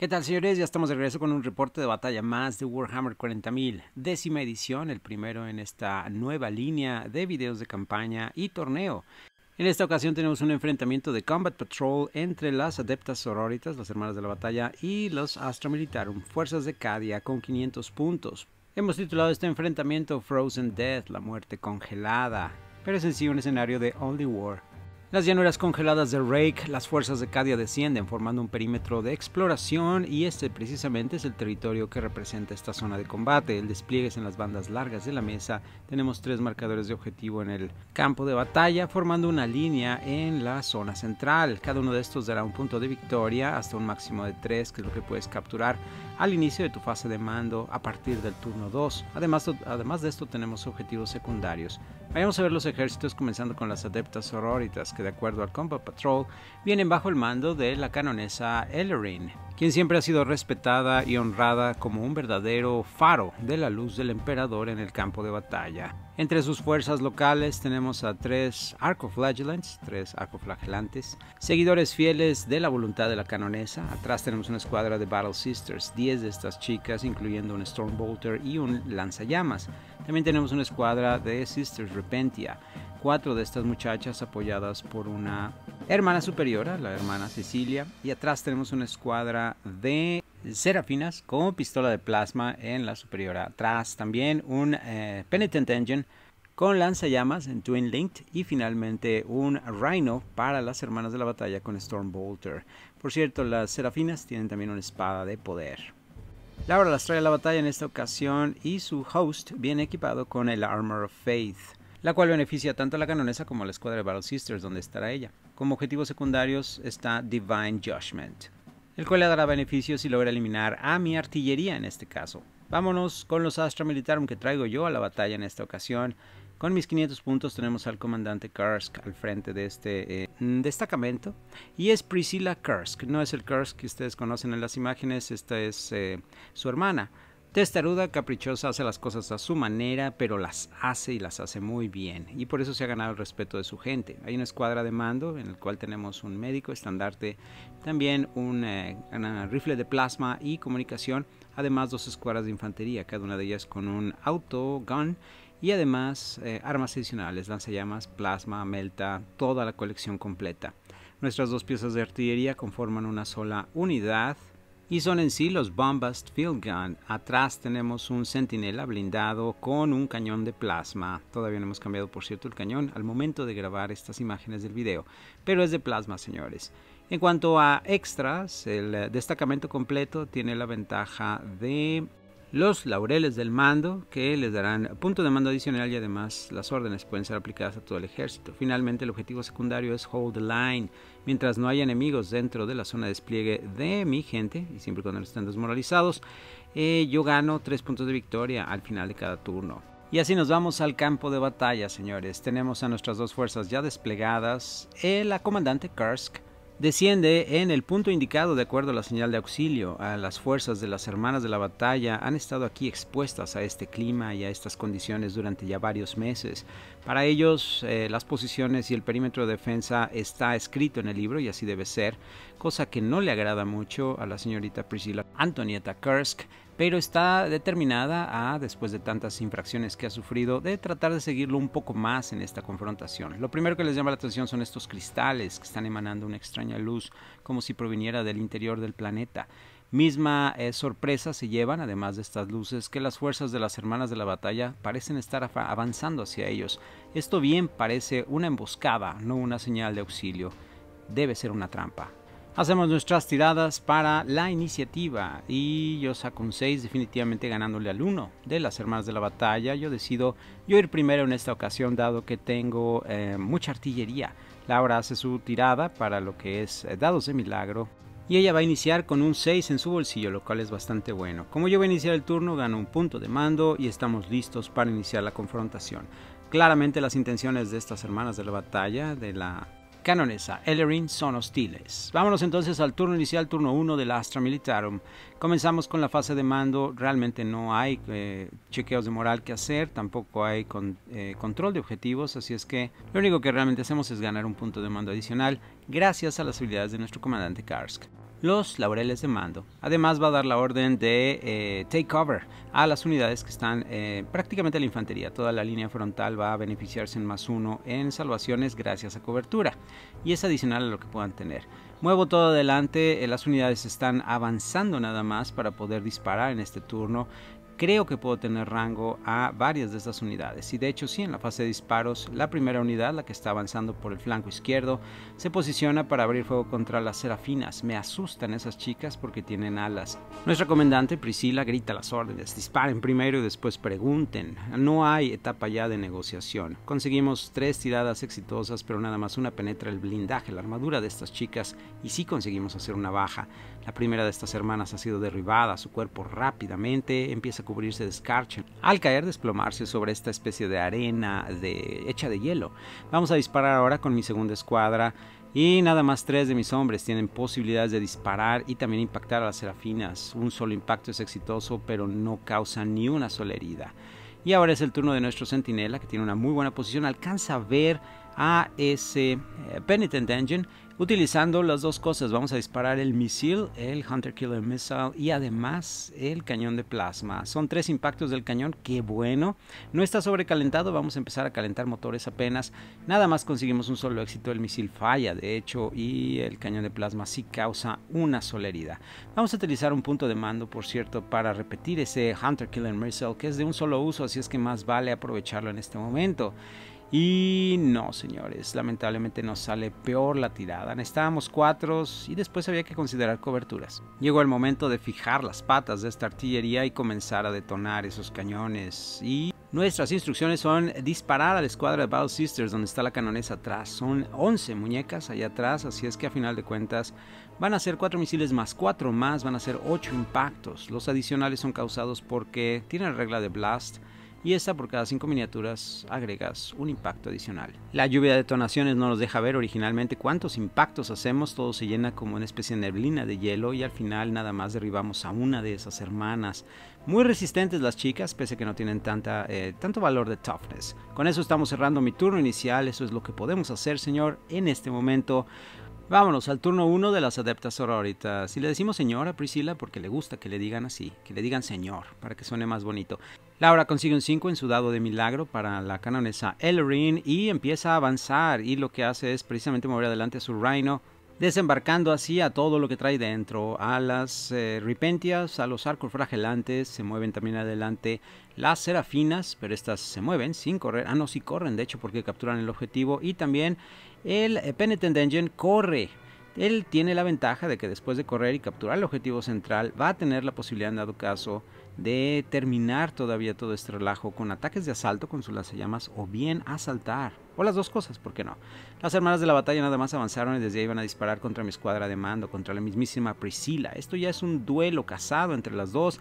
¿Qué tal, señores? Ya estamos de regreso con un reporte de batalla más de Warhammer 40.000, décima edición, el primero en esta nueva línea de videos de campaña y torneo. En esta ocasión tenemos un enfrentamiento de Combat Patrol entre las Adeptas Sororitas, las Hermanas de la Batalla, y los Militarum, Fuerzas de Cadia, con 500 puntos. Hemos titulado este enfrentamiento Frozen Death, la muerte congelada, pero es en sí un escenario de Only War. Las llanuras congeladas de Rake, las fuerzas de Cadia descienden formando un perímetro de exploración y este precisamente es el territorio que representa esta zona de combate. El despliegue es en las bandas largas de la mesa, tenemos tres marcadores de objetivo en el campo de batalla formando una línea en la zona central. Cada uno de estos dará un punto de victoria hasta un máximo de tres que es lo que puedes capturar al inicio de tu fase de mando a partir del turno 2. Además, además de esto tenemos objetivos secundarios. Vayamos a ver los ejércitos comenzando con las adeptas horroritas de acuerdo al Combat Patrol vienen bajo el mando de la canonesa Ellerin, quien siempre ha sido respetada y honrada como un verdadero faro de la luz del emperador en el campo de batalla. Entre sus fuerzas locales tenemos a tres arcoflagellantes, tres arcoflagelantes, seguidores fieles de la voluntad de la canonesa. Atrás tenemos una escuadra de Battle Sisters, 10 de estas chicas, incluyendo un Stormbolter y un lanzallamas. También tenemos una escuadra de Sisters Repentia, cuatro de estas muchachas apoyadas por una hermana superiora, la hermana Cecilia, y atrás tenemos una escuadra de serafinas con pistola de plasma en la superiora. Atrás también un eh, Penitent Engine con lanzallamas en Twin Linked y finalmente un Rhino para las hermanas de la batalla con Storm Bolter. Por cierto, las serafinas tienen también una espada de poder. Laura las trae a la batalla en esta ocasión y su host viene equipado con el Armor of Faith, la cual beneficia tanto a la canonesa como a la escuadra de Battle Sisters donde estará ella. Como objetivos secundarios está Divine Judgment, el cual le dará beneficios si logra eliminar a mi artillería en este caso. Vámonos con los Astra Militarum que traigo yo a la batalla en esta ocasión con mis 500 puntos tenemos al comandante Kursk al frente de este eh, destacamento y es Priscilla Kursk, no es el Kursk que ustedes conocen en las imágenes, esta es eh, su hermana. Testaruda, caprichosa, hace las cosas a su manera, pero las hace y las hace muy bien, y por eso se ha ganado el respeto de su gente. Hay una escuadra de mando en el cual tenemos un médico estandarte, también un eh, rifle de plasma y comunicación, además dos escuadras de infantería, cada una de ellas con un auto gun y además eh, armas adicionales, lanzallamas, plasma, melta, toda la colección completa. Nuestras dos piezas de artillería conforman una sola unidad y son en sí los Bombast Field Gun. Atrás tenemos un centinela blindado con un cañón de plasma. Todavía no hemos cambiado, por cierto, el cañón al momento de grabar estas imágenes del video, pero es de plasma, señores. En cuanto a extras, el eh, destacamento completo tiene la ventaja de los laureles del mando que les darán punto de mando adicional y además las órdenes pueden ser aplicadas a todo el ejército. Finalmente el objetivo secundario es hold the line. Mientras no haya enemigos dentro de la zona de despliegue de mi gente, y siempre cuando no estén desmoralizados, eh, yo gano 3 puntos de victoria al final de cada turno. Y así nos vamos al campo de batalla, señores. Tenemos a nuestras dos fuerzas ya desplegadas. Eh, la comandante Kursk desciende en el punto indicado de acuerdo a la señal de auxilio. las fuerzas de las hermanas de la batalla han estado aquí expuestas a este clima y a estas condiciones durante ya varios meses. Para ellos, eh, las posiciones y el perímetro de defensa está escrito en el libro y así debe ser, cosa que no le agrada mucho a la señorita Priscilla Antonieta Kursk, pero está determinada a, después de tantas infracciones que ha sufrido, de tratar de seguirlo un poco más en esta confrontación. Lo primero que les llama la atención son estos cristales que están emanando una extraña luz, como si proviniera del interior del planeta. Misma eh, sorpresa se llevan, además de estas luces, que las fuerzas de las hermanas de la batalla parecen estar avanzando hacia ellos. Esto bien parece una emboscada, no una señal de auxilio. Debe ser una trampa. Hacemos nuestras tiradas para la iniciativa y yo saco un 6 definitivamente ganándole al 1 de las hermanas de la batalla. Yo decido yo ir primero en esta ocasión dado que tengo eh, mucha artillería. Laura hace su tirada para lo que es eh, dados de milagro y ella va a iniciar con un 6 en su bolsillo, lo cual es bastante bueno. Como yo voy a iniciar el turno, gano un punto de mando y estamos listos para iniciar la confrontación. Claramente las intenciones de estas hermanas de la batalla, de la Canonesa, Ellerin son hostiles. Vámonos entonces al turno inicial, turno 1 Del Astra Militarum. Comenzamos con la fase de mando, realmente no hay eh, chequeos de moral que hacer, tampoco hay eh, control de objetivos, así es que lo único que realmente hacemos es ganar un punto de mando adicional gracias a las habilidades de nuestro comandante Karsk los laureles de mando. Además va a dar la orden de eh, take cover a las unidades que están eh, prácticamente la infantería. Toda la línea frontal va a beneficiarse en más uno en salvaciones gracias a cobertura y es adicional a lo que puedan tener. Muevo todo adelante, eh, las unidades están avanzando nada más para poder disparar en este turno creo que puedo tener rango a varias de estas unidades. Y de hecho sí, en la fase de disparos, la primera unidad, la que está avanzando por el flanco izquierdo, se posiciona para abrir fuego contra las serafinas. Me asustan esas chicas porque tienen alas. Nuestra comandante Priscila grita las órdenes, disparen primero y después pregunten. No hay etapa ya de negociación. Conseguimos tres tiradas exitosas, pero nada más una penetra el blindaje, la armadura de estas chicas, y sí conseguimos hacer una baja. La primera de estas hermanas ha sido derribada, su cuerpo rápidamente empieza a cubrirse de escarcha. Al caer desplomarse sobre esta especie de arena de, hecha de hielo. Vamos a disparar ahora con mi segunda escuadra. Y nada más tres de mis hombres tienen posibilidades de disparar y también impactar a las serafinas. Un solo impacto es exitoso, pero no causa ni una sola herida. Y ahora es el turno de nuestro centinela, que tiene una muy buena posición. Alcanza a ver a ese eh, Penitent Engine utilizando las dos cosas. Vamos a disparar el misil, el Hunter Killer Missile y además el cañón de plasma. Son tres impactos del cañón, qué bueno. No está sobrecalentado, vamos a empezar a calentar motores apenas. Nada más conseguimos un solo éxito, el misil falla de hecho y el cañón de plasma sí causa una sola herida. Vamos a utilizar un punto de mando por cierto para repetir ese Hunter Killer Missile que es de un solo uso, así es que más vale aprovecharlo en este momento. Y no, señores, lamentablemente nos sale peor la tirada. Necesitábamos cuatro y después había que considerar coberturas. Llegó el momento de fijar las patas de esta artillería y comenzar a detonar esos cañones. Y nuestras instrucciones son disparar a la escuadra de Battle Sisters, donde está la canonesa atrás. Son 11 muñecas allá atrás, así es que a final de cuentas van a ser cuatro misiles más cuatro más, van a ser ocho impactos. Los adicionales son causados porque tienen regla de Blast y esta por cada cinco miniaturas agregas un impacto adicional. La lluvia de detonaciones no nos deja ver originalmente cuántos impactos hacemos, todo se llena como una especie de neblina de hielo y al final nada más derribamos a una de esas hermanas. Muy resistentes las chicas, pese a que no tienen tanta, eh, tanto valor de toughness. Con eso estamos cerrando mi turno inicial, eso es lo que podemos hacer señor en este momento. Vámonos al turno 1 de las adeptas sororitas. Y le decimos señora Priscila porque le gusta que le digan así, que le digan señor, para que suene más bonito. Laura consigue un 5 en su dado de milagro para la canonesa Elrin y empieza a avanzar y lo que hace es precisamente mover adelante a su reino, desembarcando así a todo lo que trae dentro, a las eh, repentias, a los arcos fragelantes, se mueven también adelante las serafinas, pero estas se mueven sin correr, ah no, sí corren de hecho porque capturan el objetivo y también el eh, Penitent Engine corre. Él tiene la ventaja de que después de correr y capturar el objetivo central va a tener la posibilidad, en dado caso, de terminar todavía todo este relajo con ataques de asalto con su lanzallamas o bien asaltar. O las dos cosas, ¿por qué no? Las hermanas de la batalla nada más avanzaron y desde ahí iban a disparar contra mi escuadra de mando, contra la mismísima Priscila. Esto ya es un duelo casado entre las dos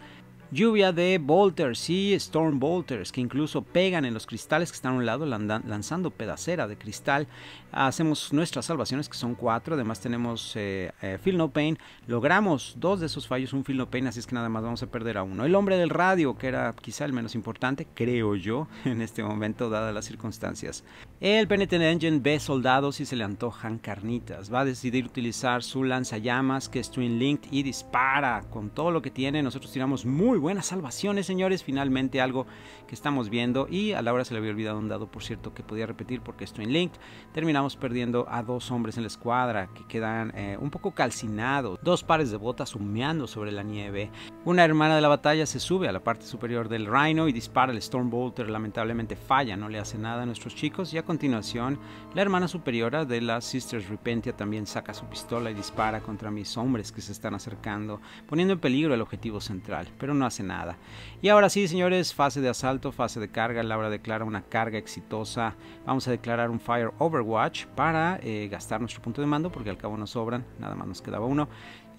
lluvia de bolters y storm bolters que incluso pegan en los cristales que están a un lado lanzando pedacera de cristal. Hacemos nuestras salvaciones que son cuatro, además tenemos eh, eh No Pain, logramos dos de esos fallos, un Feel No Pain, así es que nada más vamos a perder a uno. El hombre del radio, que era quizá el menos importante, creo yo, en este momento, dadas las circunstancias. El Penitent Engine ve soldados y se le antojan carnitas. Va a decidir utilizar su lanzallamas que es Twin Linked y dispara con todo lo que tiene. Nosotros tiramos muy buenas salvaciones, señores. Finalmente algo que estamos viendo. Y a Laura se le había olvidado un dado, por cierto, que podía repetir porque estoy en Link. Terminamos perdiendo a dos hombres en la escuadra que quedan eh, un poco calcinados. Dos pares de botas humeando sobre la nieve. Una hermana de la batalla se sube a la parte superior del Rhino y dispara el Stormbolter. Lamentablemente falla, no le hace nada a nuestros chicos. Y a continuación, la hermana superiora de las Sisters Repentia también saca su pistola y dispara contra mis hombres que se están acercando, poniendo en peligro el objetivo central. Pero no hace nada. Y ahora sí, señores, fase de asalto, fase de carga. Laura declara una carga exitosa. Vamos a declarar un Fire Overwatch para eh, gastar nuestro punto de mando, porque al cabo nos sobran, nada más nos quedaba uno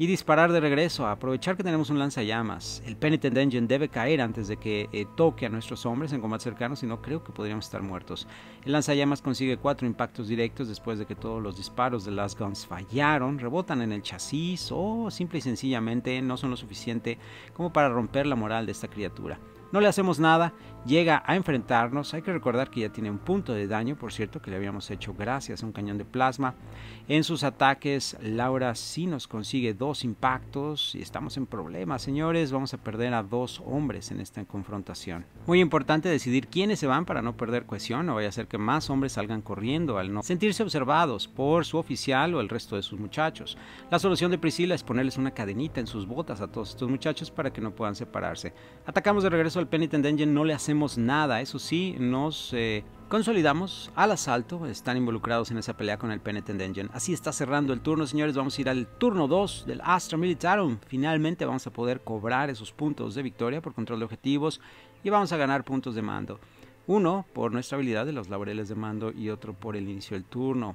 y disparar de regreso, aprovechar que tenemos un lanzallamas. El Penitent Engine debe caer antes de que eh, toque a nuestros hombres en combate cercano, si no creo que podríamos estar muertos. El lanzallamas consigue cuatro impactos directos después de que todos los disparos de las guns fallaron, rebotan en el chasis o simple y sencillamente no son lo suficiente como para romper la moral de esta criatura. No le hacemos nada, llega a enfrentarnos. Hay que recordar que ya tiene un punto de daño, por cierto, que le habíamos hecho gracias a un cañón de plasma. En sus ataques, Laura sí nos consigue dos impactos y estamos en problemas, señores. Vamos a perder a dos hombres en esta confrontación. Muy importante decidir quiénes se van para no perder cohesión o vaya a ser que más hombres salgan corriendo al no sentirse observados por su oficial o el resto de sus muchachos. La solución de Priscila es ponerles una cadenita en sus botas a todos estos muchachos para que no puedan separarse. Atacamos de regreso al Penitent Engine no le hacemos nada, eso sí, nos eh, consolidamos al asalto, están involucrados en esa pelea con el Penitent Engine. Así está cerrando el turno, señores, vamos a ir al turno 2 del Astro Militarum. Finalmente vamos a poder cobrar esos puntos de victoria por control de objetivos y vamos a ganar puntos de mando. Uno por nuestra habilidad de los laureles de mando y otro por el inicio del turno.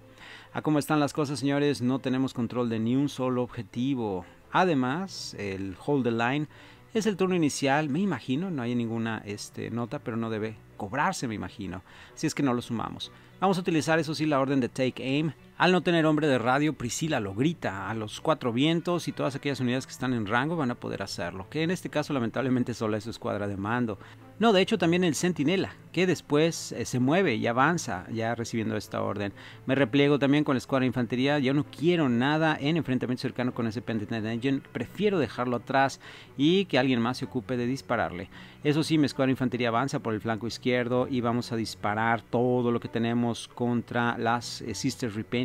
A cómo están las cosas, señores, no tenemos control de ni un solo objetivo. Además, el hold the line es el turno inicial, me imagino, no hay ninguna este, nota, pero no debe cobrarse, me imagino. Si es que no lo sumamos. Vamos a utilizar, eso sí, la orden de Take Aim al no tener hombre de radio, Priscila lo grita a los cuatro vientos y todas aquellas unidades que están en rango van a poder hacerlo, que en este caso lamentablemente solo es su escuadra de mando. No, de hecho también el Centinela, que después eh, se mueve y avanza ya recibiendo esta orden. Me repliego también con la escuadra de infantería, yo no quiero nada en enfrentamiento cercano con ese Pendant Engine, prefiero dejarlo atrás y que alguien más se ocupe de dispararle. Eso sí, mi escuadra de infantería avanza por el flanco izquierdo y vamos a disparar todo lo que tenemos contra las eh, Sisters Repent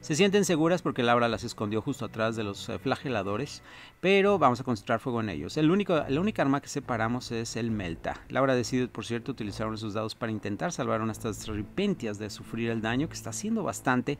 se sienten seguras porque Laura las escondió justo atrás de los eh, flageladores, pero vamos a concentrar fuego en ellos. El único, la única arma que separamos es el Melta. Laura decide, por cierto, utilizar uno sus dados para intentar salvar a estas repentias de sufrir el daño, que está haciendo bastante,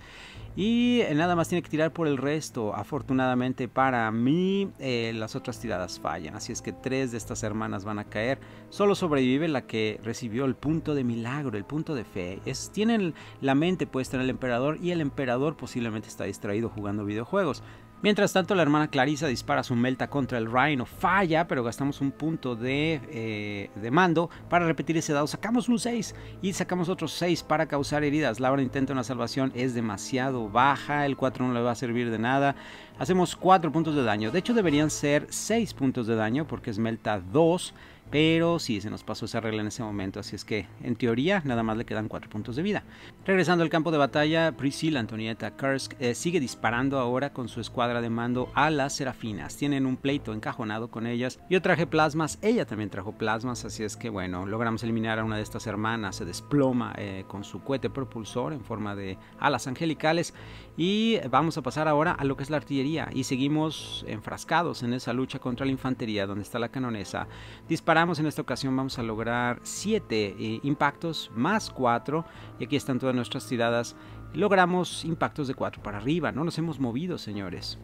y eh, nada más tiene que tirar por el resto. Afortunadamente para mí, eh, las otras tiradas fallan, así es que tres de estas hermanas van a caer Solo sobrevive la que recibió el punto de milagro, el punto de fe. Es, tienen la mente puesta en el emperador y el emperador posiblemente está distraído jugando videojuegos. Mientras tanto, la hermana Clarisa dispara su melta contra el Rhino, falla, pero gastamos un punto de, eh, de mando para repetir ese dado. Sacamos un 6 y sacamos otros 6 para causar heridas. Laura intenta una salvación, es demasiado baja, el 4 no le va a servir de nada. Hacemos 4 puntos de daño, de hecho deberían ser 6 puntos de daño porque es melta 2. Pero sí, se nos pasó esa regla en ese momento, así es que en teoría nada más le quedan cuatro puntos de vida. Regresando al campo de batalla, Priscilla Antonieta Kursk eh, sigue disparando ahora con su escuadra de mando a las Serafinas. Tienen un pleito encajonado con ellas. Yo traje plasmas, ella también trajo plasmas, así es que bueno, logramos eliminar a una de estas hermanas. Se desploma eh, con su cohete propulsor en forma de alas angelicales. Y vamos a pasar ahora a lo que es la artillería. Y seguimos enfrascados en esa lucha contra la infantería, donde está la canonesa disparando en esta ocasión, vamos a lograr 7 eh, impactos más 4. Y aquí están todas nuestras tiradas. Logramos impactos de 4 para arriba, no nos hemos movido, señores.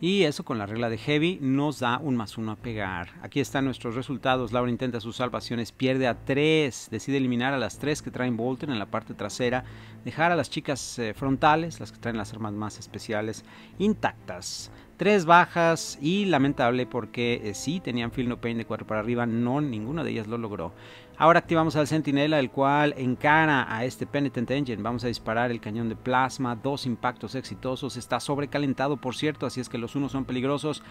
Y eso con la regla de Heavy nos da un más uno a pegar. Aquí están nuestros resultados. Laura intenta sus salvaciones, pierde a 3, Decide eliminar a las 3 que traen Bolton en la parte trasera. Dejar a las chicas eh, frontales, las que traen las armas más especiales, intactas. Tres bajas y lamentable porque eh, sí tenían Feel No Pain de 4 para arriba, no, ninguna de ellas lo logró. Ahora activamos al Centinela, el cual encara a este Penitent Engine. Vamos a disparar el cañón de plasma, dos impactos exitosos. Está sobrecalentado, por cierto, así es que los unos son peligrosos.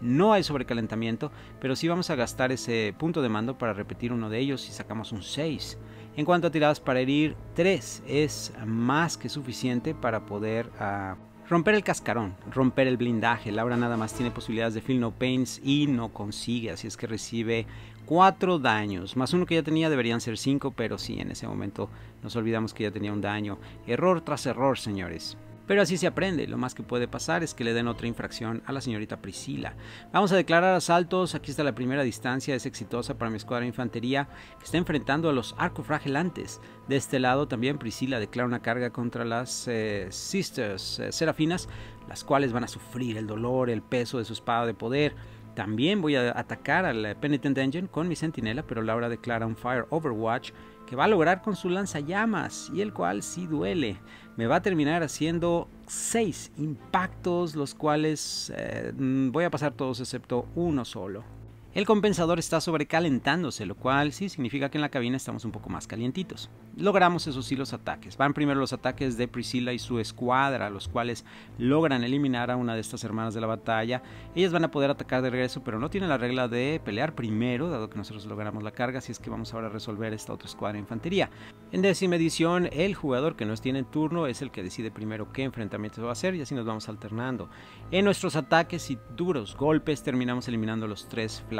No hay sobrecalentamiento, pero sí vamos a gastar ese punto de mando para repetir uno de ellos y sacamos un 6. En cuanto a tiradas para herir, 3 es más que suficiente para poder... Ah, Romper el cascarón, romper el blindaje. Laura nada más tiene posibilidades de Feel No Pains y no consigue, así es que recibe 4 daños. Más uno que ya tenía deberían ser 5, pero sí, en ese momento nos olvidamos que ya tenía un daño. Error tras error, señores. Pero así se aprende, lo más que puede pasar es que le den otra infracción a la señorita Priscila. Vamos a declarar asaltos, aquí está la primera distancia, es exitosa para mi escuadra de infantería que está enfrentando a los arcofragelantes. De este lado también Priscila declara una carga contra las eh, Sisters eh, Serafinas, las cuales van a sufrir el dolor, el peso de su espada de poder. También voy a atacar al eh, Penitent Engine con mi sentinela, pero Laura declara un Fire Overwatch que va a lograr con su lanzallamas y el cual sí duele me va a terminar haciendo seis impactos, los cuales eh, mm, voy a pasar todos excepto uno solo. El compensador está sobrecalentándose, lo cual sí significa que en la cabina estamos un poco más calientitos. Logramos esos sí los ataques. Van primero los ataques de Priscilla y su escuadra, los cuales logran eliminar a una de estas hermanas de la batalla. Ellas van a poder atacar de regreso, pero no tienen la regla de pelear primero, dado que nosotros logramos la carga, así es que vamos ahora a resolver esta otra escuadra de infantería. En décima edición, el jugador que nos tiene en turno es el que decide primero qué enfrentamiento va a hacer y así nos vamos alternando. En nuestros ataques y duros golpes terminamos eliminando los tres flancos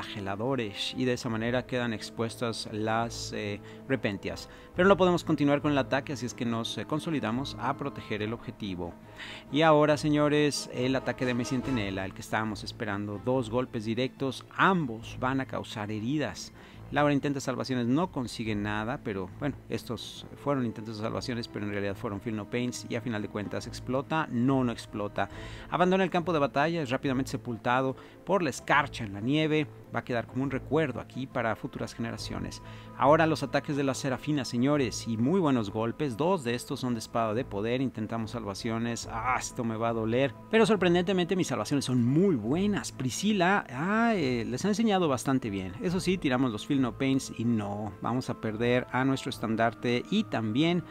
y de esa manera quedan expuestas las eh, repentias. Pero no podemos continuar con el ataque, así es que nos eh, consolidamos a proteger el objetivo. Y ahora, señores, el ataque de mi el que estábamos esperando, dos golpes directos, ambos van a causar heridas. Laura intenta salvaciones, no consigue nada, pero bueno, estos fueron intentos de salvaciones, pero en realidad fueron Phil No Pains y a final de cuentas explota, no, no explota. Abandona el campo de batalla, es rápidamente sepultado por la escarcha en la nieve, va a quedar como un recuerdo aquí para futuras generaciones. Ahora los ataques de la serafina, señores, y muy buenos golpes, dos de estos son de espada de poder, intentamos salvaciones, ah, esto me va a doler, pero sorprendentemente mis salvaciones son muy buenas, Priscila, ah, eh, les ha enseñado bastante bien, eso sí, tiramos los Phil No Paints. y no, vamos a perder a nuestro estandarte y también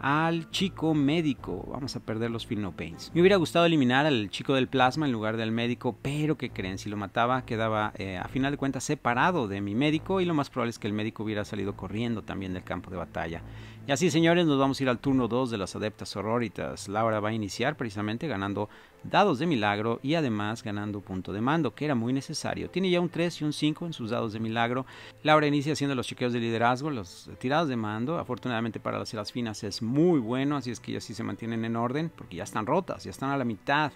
al chico médico. Vamos a perder los Pains Me hubiera gustado eliminar al chico del plasma en lugar del médico, pero que creen, si lo mataba quedaba eh, a final de cuentas separado de mi médico y lo más probable es que el médico hubiera salido corriendo también del campo de batalla. Y así, señores, nos vamos a ir al turno 2 de las adeptas horroritas Laura va a iniciar precisamente ganando dados de milagro y además ganando punto de mando, que era muy necesario. Tiene ya un 3 y un 5 en sus dados de milagro. Laura inicia haciendo los chequeos de liderazgo, los tirados de mando. Afortunadamente para las finas es muy bueno, así es que ya sí se mantienen en orden, porque ya están rotas, ya están a la mitad,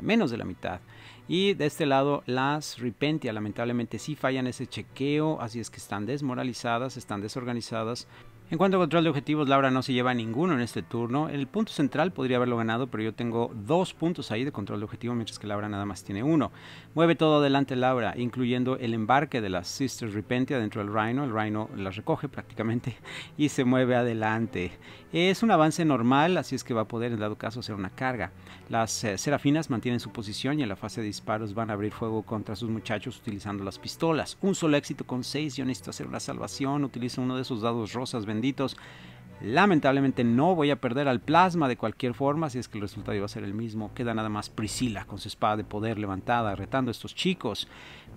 menos de la mitad. Y de este lado, las Repentia lamentablemente sí fallan ese chequeo, así es que están desmoralizadas, están desorganizadas, en cuanto a control de objetivos, Laura no se lleva ninguno en este turno. El punto central podría haberlo ganado, pero yo tengo dos puntos ahí de control de objetivo, mientras que Laura nada más tiene uno. Mueve todo adelante Laura, incluyendo el embarque de las Sisters Repentia dentro del Rhino. El Rhino las recoge prácticamente y se mueve adelante. Es un avance normal, así es que va a poder en dado caso hacer una carga. Las eh, Serafinas mantienen su posición y en la fase de disparos van a abrir fuego contra sus muchachos utilizando las pistolas. Un solo éxito con seis, yo necesito hacer una salvación, Utiliza uno de sus dados rosas benditos. Lamentablemente no voy a perder al plasma de cualquier forma, si es que el resultado iba a ser el mismo. Queda nada más Priscila con su espada de poder levantada, retando a estos chicos.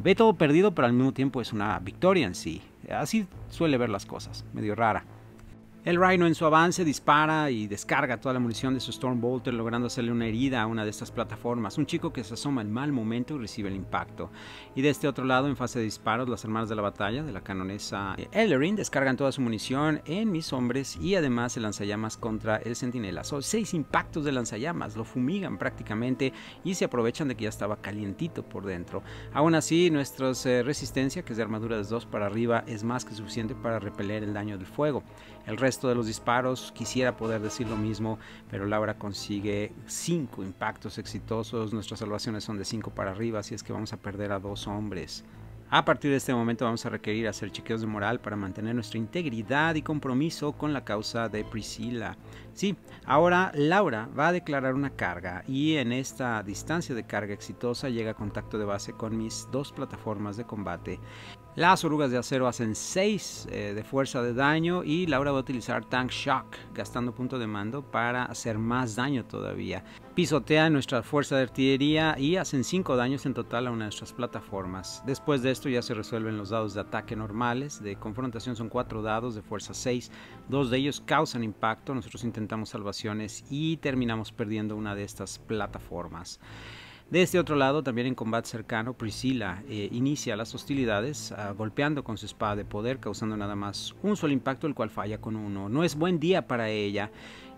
Ve todo perdido, pero al mismo tiempo es una victoria en sí. Así suele ver las cosas, medio rara. El Rhino en su avance dispara y descarga toda la munición de su Stormbolter logrando hacerle una herida a una de estas plataformas. Un chico que se asoma en mal momento y recibe el impacto. Y de este otro lado, en fase de disparos, las hermanas de la batalla de la canonesa Ellerin descargan toda su munición en mis hombres y además el lanzallamas contra el centinela. Son seis impactos de lanzallamas, lo fumigan prácticamente y se aprovechan de que ya estaba calientito por dentro. Aún así, nuestra eh, resistencia, que es de armadura de 2 para arriba, es más que suficiente para repeler el daño del fuego. El resto de los disparos. Quisiera poder decir lo mismo, pero Laura consigue cinco impactos exitosos. Nuestras salvaciones son de cinco para arriba, así es que vamos a perder a dos hombres. A partir de este momento vamos a requerir hacer chequeos de moral para mantener nuestra integridad y compromiso con la causa de Priscila. Sí, ahora Laura va a declarar una carga y en esta distancia de carga exitosa llega a contacto de base con mis dos plataformas de combate. Las orugas de acero hacen 6 eh, de fuerza de daño y Laura va a utilizar Tank Shock, gastando punto de mando para hacer más daño todavía. Pisotea nuestra fuerza de artillería y hacen 5 daños en total a una de nuestras plataformas. Después de esto ya se resuelven los dados de ataque normales, de confrontación son 4 dados de fuerza 6, dos de ellos causan impacto, nosotros intentamos salvaciones y terminamos perdiendo una de estas plataformas. De este otro lado, también en combate cercano, Priscilla eh, inicia las hostilidades ah, golpeando con su espada de poder, causando nada más un solo impacto, el cual falla con uno. No es buen día para ella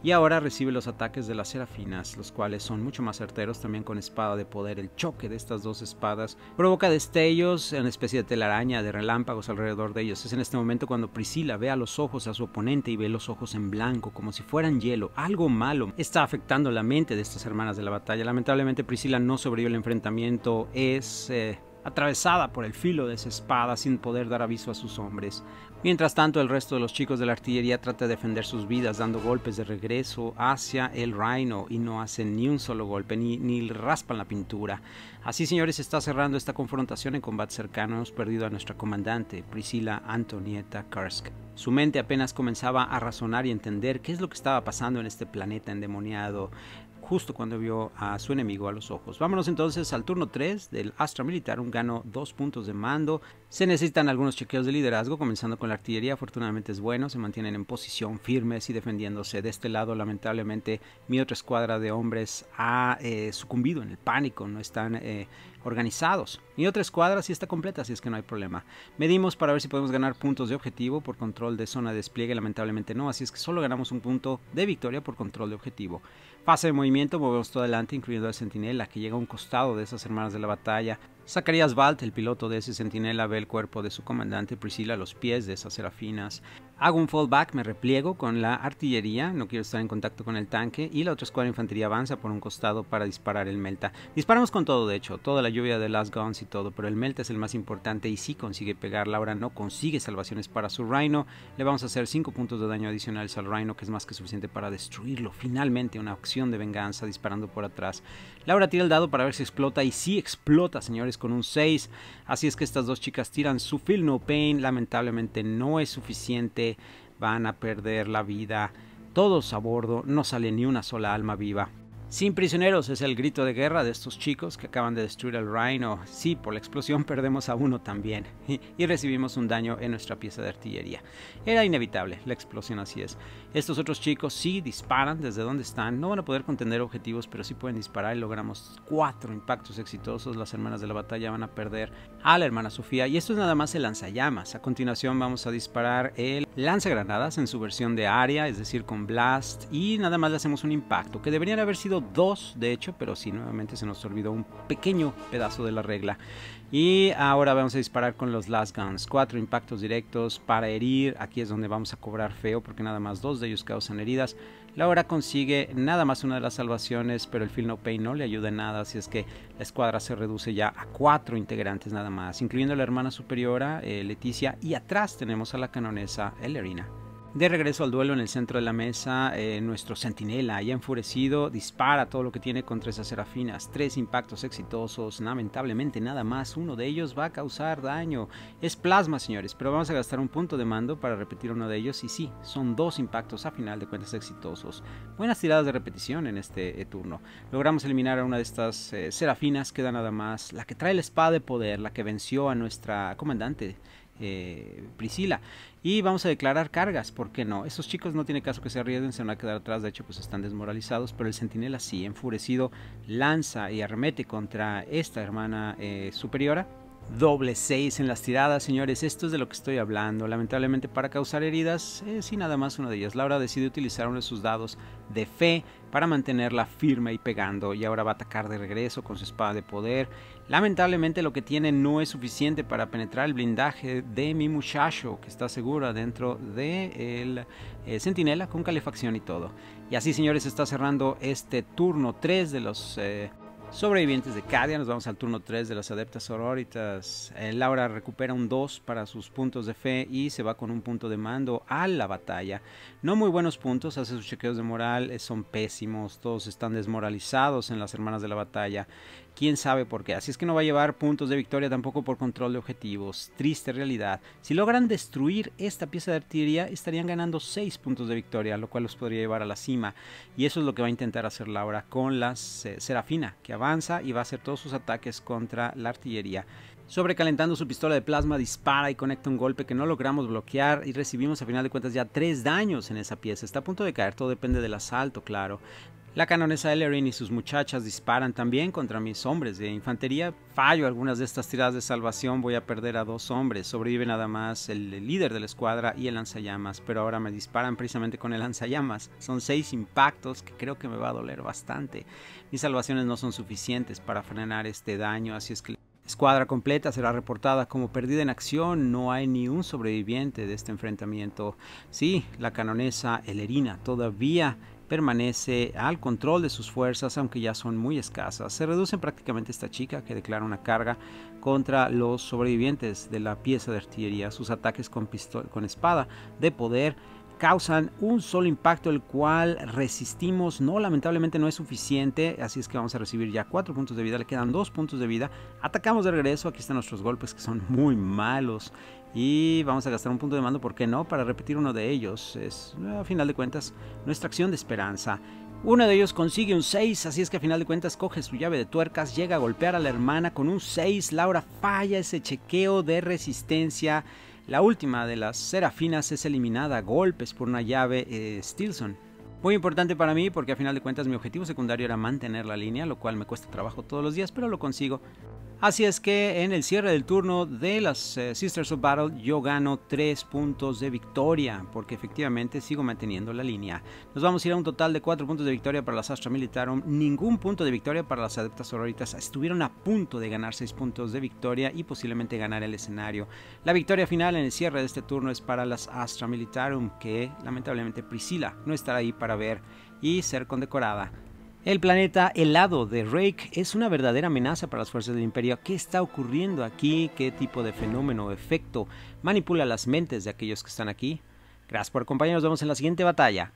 y ahora recibe los ataques de las serafinas, los cuales son mucho más certeros también con espada de poder. El choque de estas dos espadas provoca destellos, una especie de telaraña, de relámpagos alrededor de ellos. Es en este momento cuando Priscila ve a los ojos a su oponente y ve los ojos en blanco, como si fueran hielo. Algo malo está afectando la mente de estas hermanas de la batalla. Lamentablemente Priscila no sobrevivió el enfrentamiento, es... Eh, atravesada por el filo de esa espada sin poder dar aviso a sus hombres. Mientras tanto, el resto de los chicos de la artillería trata de defender sus vidas dando golpes de regreso hacia el reino y no hacen ni un solo golpe ni, ni raspan la pintura. Así, señores, está cerrando esta confrontación en combate cercano. Hemos perdido a nuestra comandante, Priscila Antonieta Karsk. Su mente apenas comenzaba a razonar y entender qué es lo que estaba pasando en este planeta endemoniado justo cuando vio a su enemigo a los ojos. Vámonos entonces al turno 3 del Astra Militar, un gano 2 puntos de mando. Se necesitan algunos chequeos de liderazgo, comenzando con la artillería, afortunadamente es bueno, se mantienen en posición firmes y defendiéndose. De este lado, lamentablemente, mi otra escuadra de hombres ha eh, sucumbido en el pánico, no están eh, organizados. Y otra escuadra si está completa, así es que no hay problema. Medimos para ver si podemos ganar puntos de objetivo por control de zona de despliegue, lamentablemente no, así es que solo ganamos un punto de victoria por control de objetivo. Fase de movimiento, movemos todo adelante, incluyendo al centinela, que llega a un costado de esas hermanas de la batalla. Zacarías Valt el piloto de ese sentinela ve el cuerpo de su comandante Priscila a los pies de esas serafinas. Hago un fallback, me repliego con la artillería, no quiero estar en contacto con el tanque, y la otra escuadra de infantería avanza por un costado para disparar el Melta. Disparamos con todo, de hecho, toda la lluvia de las guns y todo, pero el Melta es el más importante y sí consigue pegar. Laura no consigue salvaciones para su Rhino. Le vamos a hacer 5 puntos de daño adicionales al Rhino, que es más que suficiente para destruirlo. Finalmente, una acción de venganza disparando por atrás. Laura tira el dado para ver si explota, y sí explota, señores con un 6. Así es que estas dos chicas tiran su Feel No Pain. Lamentablemente no es suficiente. Van a perder la vida. Todos a bordo. No sale ni una sola alma viva. Sin prisioneros es el grito de guerra de estos chicos que acaban de destruir el Rhino. Sí, por la explosión perdemos a uno también y recibimos un daño en nuestra pieza de artillería. Era inevitable, la explosión así es. Estos otros chicos sí disparan desde donde están, no van a poder contener objetivos, pero sí pueden disparar y logramos cuatro impactos exitosos. Las hermanas de la batalla van a perder a la hermana Sofía y esto es nada más el lanzallamas. A continuación vamos a disparar el lanzagranadas en su versión de área, es decir, con blast y nada más le hacemos un impacto que deberían haber sido dos de hecho, pero sí, nuevamente se nos olvidó un pequeño pedazo de la regla. Y ahora vamos a disparar con los Last Guns. Cuatro impactos directos para herir. Aquí es donde vamos a cobrar feo porque nada más dos de ellos causan heridas. Laura consigue nada más una de las salvaciones, pero el Feel No Pain no le ayuda en nada, así es que la escuadra se reduce ya a cuatro integrantes nada más, incluyendo a la hermana superiora, eh, Leticia, y atrás tenemos a la canonesa Elerina de regreso al duelo en el centro de la mesa, eh, nuestro centinela, ya enfurecido, dispara todo lo que tiene contra esas serafinas. Tres impactos exitosos, lamentablemente nada más. Uno de ellos va a causar daño. Es plasma, señores, pero vamos a gastar un punto de mando para repetir uno de ellos. Y sí, son dos impactos a final de cuentas exitosos. Buenas tiradas de repetición en este eh, turno. Logramos eliminar a una de estas eh, serafinas. Queda nada más la que trae la espada de poder, la que venció a nuestra comandante. Eh, Priscila. Y vamos a declarar cargas, ¿por qué no? esos chicos no tiene caso que se arriesguen, se van a quedar atrás, de hecho pues están desmoralizados, pero el centinela sí, enfurecido, lanza y arremete contra esta hermana eh, superiora. Doble 6 en las tiradas, señores, esto es de lo que estoy hablando. Lamentablemente para causar heridas, eh, si nada más una de ellas. Laura decide utilizar uno de sus dados de fe para mantenerla firme y pegando y ahora va a atacar de regreso con su espada de poder Lamentablemente lo que tiene no es suficiente para penetrar el blindaje de mi muchacho que está segura dentro de la Sentinela eh, con calefacción y todo. Y así señores está cerrando este turno 3 de los eh, sobrevivientes de Cadia. Nos vamos al turno 3 de las adeptas sororitas. Eh, Laura recupera un 2 para sus puntos de fe y se va con un punto de mando a la batalla. No muy buenos puntos, hace sus chequeos de moral, son pésimos, todos están desmoralizados en las hermanas de la batalla quién sabe por qué. Así es que no va a llevar puntos de victoria tampoco por control de objetivos. Triste realidad. Si logran destruir esta pieza de artillería, estarían ganando 6 puntos de victoria, lo cual los podría llevar a la cima. Y eso es lo que va a intentar hacer Laura con la Serafina, que avanza y va a hacer todos sus ataques contra la artillería. Sobrecalentando su pistola de plasma, dispara y conecta un golpe que no logramos bloquear y recibimos a final de cuentas ya tres daños en esa pieza. Está a punto de caer, todo depende del asalto, claro. La canonesa Ellerin y sus muchachas disparan también contra mis hombres de infantería. Fallo algunas de estas tiradas de salvación, voy a perder a dos hombres. Sobrevive nada más el, líder de la escuadra y el lanzallamas, pero ahora me disparan precisamente con el lanzallamas. Son seis impactos que creo que me va a doler bastante. Mis salvaciones no son suficientes para frenar este daño, así es que la escuadra completa será reportada como perdida en acción. No hay ni un sobreviviente de este enfrentamiento. Sí, la canonesa Ellerina todavía permanece al control de sus fuerzas, aunque ya son muy escasas. Se reducen prácticamente esta chica que declara una carga contra los sobrevivientes de la pieza de artillería. Sus ataques con, con espada de poder causan un solo impacto el cual resistimos, no lamentablemente no es suficiente, así es que vamos a recibir ya cuatro puntos de vida, le quedan dos puntos de vida, atacamos de regreso, aquí están nuestros golpes que son muy malos y vamos a gastar un punto de mando, ¿por qué no?, para repetir uno de ellos. Es, eh, a final de cuentas, nuestra acción de esperanza. Uno de ellos consigue un 6, así es que a final de cuentas coge su llave de tuercas, llega a golpear a la hermana con un 6, Laura falla ese chequeo de resistencia. La última de las serafinas es eliminada a golpes por una llave eh, Stilson. Muy importante para mí porque a final de cuentas mi objetivo secundario era mantener la línea, lo cual me cuesta trabajo todos los días, pero lo consigo. Así es que en el cierre del turno de las eh, Sisters of Battle yo gano 3 puntos de victoria porque efectivamente sigo manteniendo la línea. Nos vamos a ir a un total de 4 puntos de victoria para las Astra Militarum, ningún punto de victoria para las Adeptas Horroritas. Estuvieron a punto de ganar 6 puntos de victoria y posiblemente ganar el escenario. La victoria final en el cierre de este turno es para las Astra Militarum que lamentablemente Priscila no estará ahí para ver y ser condecorada el planeta helado de Rake es una verdadera amenaza para las fuerzas del imperio. ¿Qué está ocurriendo aquí? ¿Qué tipo de fenómeno o efecto manipula las mentes de aquellos que están aquí? Gracias por acompañarnos. Nos vemos en la siguiente batalla.